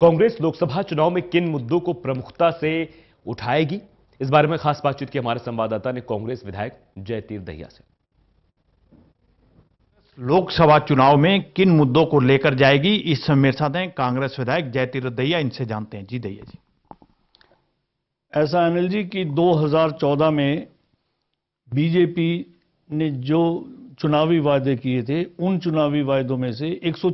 कांग्रेस लोकसभा चुनाव में किन मुद्दों को प्रमुखता से उठाएगी इस बारे में खास बातचीत की हमारे संवाददाता ने कांग्रेस विधायक जयतीर दहिया से लोकसभा चुनाव में किन मुद्दों को लेकर जाएगी इस समय मेरे साथ हैं कांग्रेस विधायक जयतीर दहिया इनसे जानते हैं जी दहिया जी ऐसा अनिल जी की 2014 में बीजेपी ने जो चुनावी वायदे किए थे उन चुनावी वायदों में से एक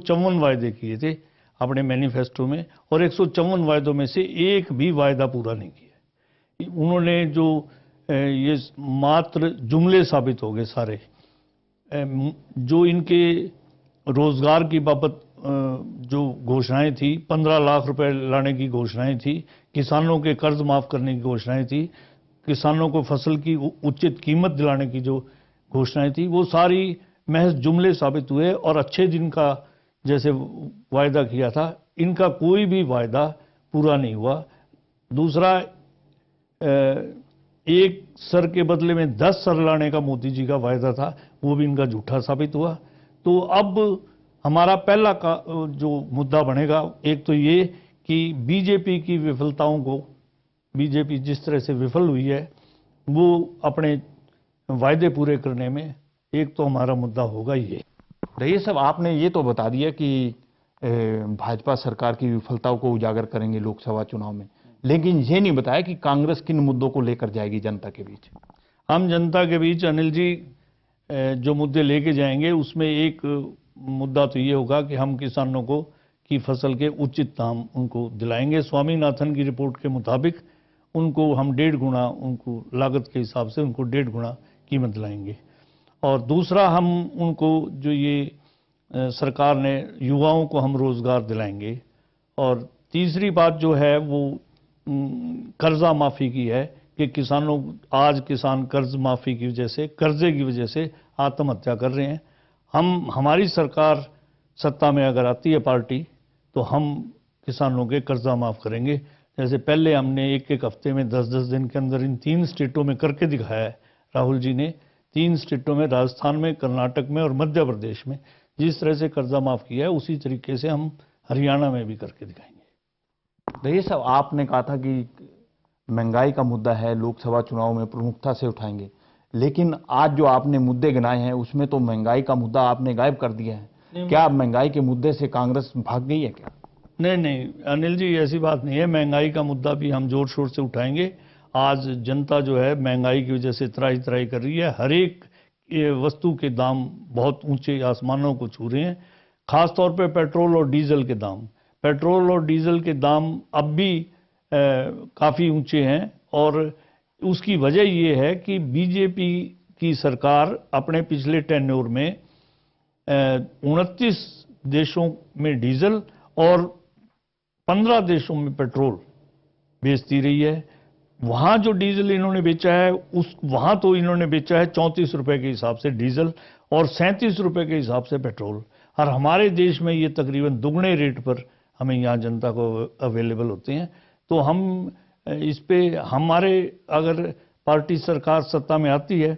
वायदे किए थे अपने मैनिफेस्टो में और एक वायदों में से एक भी वायदा पूरा नहीं किया उन्होंने जो ये मात्र जुमले साबित हो गए सारे जो इनके रोज़गार की बाबत जो घोषणाएं थी पंद्रह लाख रुपए लाने की घोषणाएं थी किसानों के कर्ज माफ़ करने की घोषणाएं थी किसानों को फसल की उचित कीमत दिलाने की जो घोषणाएं थी वो सारी महज जुमले साबित हुए और अच्छे दिन का जैसे वायदा किया था इनका कोई भी वायदा पूरा नहीं हुआ दूसरा एक सर के बदले में दस सर लाने का मोदी जी का वायदा था वो भी इनका झूठा साबित हुआ तो अब हमारा पहला का जो मुद्दा बनेगा एक तो ये कि बीजेपी की विफलताओं को बीजेपी जिस तरह से विफल हुई है वो अपने वायदे पूरे करने में एक तो हमारा मुद्दा होगा ये रही सब आपने ये तो बता दिया कि भाजपा सरकार की विफलताओं को उजागर करेंगे लोकसभा चुनाव में लेकिन ये नहीं बताया कि कांग्रेस किन मुद्दों को लेकर जाएगी जनता के बीच हम जनता के बीच अनिल जी जो मुद्दे लेके जाएंगे उसमें एक मुद्दा तो ये होगा कि हम किसानों को की फसल के उचित दाम उनको दिलाएंगे स्वामीनाथन की रिपोर्ट के मुताबिक उनको हम डेढ़ गुना उनको लागत के हिसाब से उनको डेढ़ गुना कीमत दिलाएंगे और दूसरा हम उनको जो ये सरकार ने युवाओं को हम रोज़गार दिलाएंगे और तीसरी बात जो है वो कर्ज़ा माफ़ी की है कि किसानों आज किसान कर्ज माफ़ी की वजह से कर्जे की वजह से आत्महत्या कर रहे हैं हम हमारी सरकार सत्ता में अगर आती है पार्टी तो हम किसानों के कर्जा माफ़ करेंगे जैसे पहले हमने एक एक हफ्ते में दस दस दिन के अंदर इन तीन स्टेटों में करके दिखाया है राहुल जी ने तीन स्टेटों में राजस्थान में कर्नाटक में और मध्य प्रदेश में जिस तरह से कर्जा माफ़ किया है उसी तरीके से हम हरियाणा में भी करके दिखाएंगे देखिए साहब आपने कहा था कि महंगाई का मुद्दा है लोकसभा चुनाव में प्रमुखता से उठाएंगे लेकिन आज जो आपने मुद्दे गिनाए हैं उसमें तो महंगाई का मुद्दा आपने गायब कर दिया है क्या महंगाई के मुद्दे से कांग्रेस भाग गई है क्या नहीं नहीं अनिल जी ऐसी बात नहीं है महंगाई का मुद्दा भी हम जोर शोर से उठाएंगे आज जनता जो है महंगाई की वजह से तराई तराई कर रही है हर एक वस्तु के दाम बहुत ऊंचे आसमानों को छू रहे हैं खासतौर पर पे पेट्रोल और डीजल के दाम पेट्रोल और डीजल के दाम अब भी काफ़ी ऊंचे हैं और उसकी वजह ये है कि बीजेपी की सरकार अपने पिछले टेन्योर में उनतीस देशों में डीजल और पंद्रह देशों में पेट्रोल बेचती रही है वहाँ जो डीजल इन्होंने बेचा है उस वहाँ तो इन्होंने बेचा है चौंतीस रुपये के हिसाब से डीजल और सैंतीस रुपये के हिसाब से पेट्रोल और हमारे देश में ये तकरीबन दुगने रेट पर हमें यहाँ जनता को अवेलेबल होते हैं तो हम इस पर हमारे अगर पार्टी सरकार सत्ता में आती है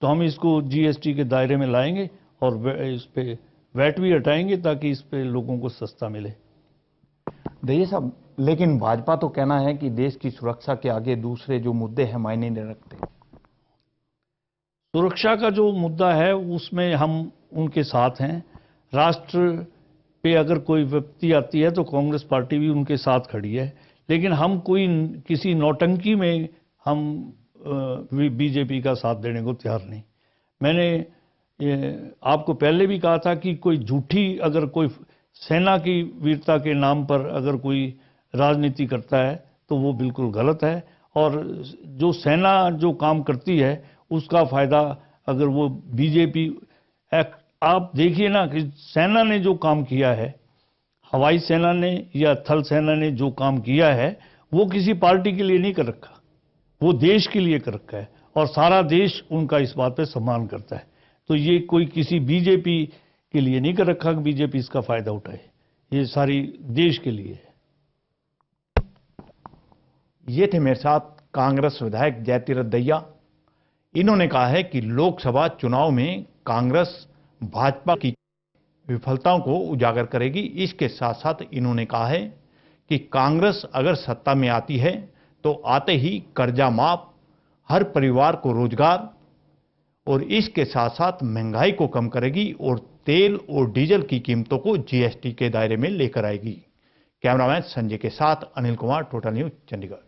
तो हम इसको जीएसटी के दायरे में लाएंगे और इस पर वैट भी हटाएंगे ताकि इस पर लोगों को सस्ता मिले भैया साहब लेकिन भाजपा तो कहना है कि देश की सुरक्षा के आगे दूसरे जो मुद्दे हैं मायने नहीं रखते सुरक्षा का जो मुद्दा है उसमें हम उनके साथ हैं राष्ट्र पे अगर कोई व्यक्ति आती है तो कांग्रेस पार्टी भी उनके साथ खड़ी है लेकिन हम कोई किसी नौटंकी में हम बीजेपी का साथ देने को तैयार नहीं मैंने आपको पहले भी कहा था कि कोई झूठी अगर कोई सेना की वीरता के नाम पर अगर कोई राजनीति करता है तो वो बिल्कुल गलत है और जो सेना जो काम करती है उसका फ़ायदा अगर वो बीजेपी आप देखिए ना कि सेना ने जो काम किया है हवाई सेना ने या थल सेना ने जो काम किया है वो किसी पार्टी के लिए नहीं कर रखा वो देश के लिए कर रखा है और सारा देश उनका इस बात पे सम्मान करता है तो ये कोई किसी बीजेपी के लिए नहीं कर रखा कि बीजेपी इसका फ़ायदा उठाए ये सारी देश के लिए है ये थे मेरे साथ कांग्रेस विधायक जयतीरथ दैया इन्होंने कहा है कि लोकसभा चुनाव में कांग्रेस भाजपा की विफलताओं को उजागर करेगी इसके साथ साथ इन्होंने कहा है कि कांग्रेस अगर सत्ता में आती है तो आते ही कर्जा माफ हर परिवार को रोजगार और इसके साथ साथ महंगाई को कम करेगी और तेल और डीजल की कीमतों को जीएसटी के दायरे में लेकर आएगी कैमरामैन संजय के साथ अनिल कुमार टोटल न्यूज चंडीगढ़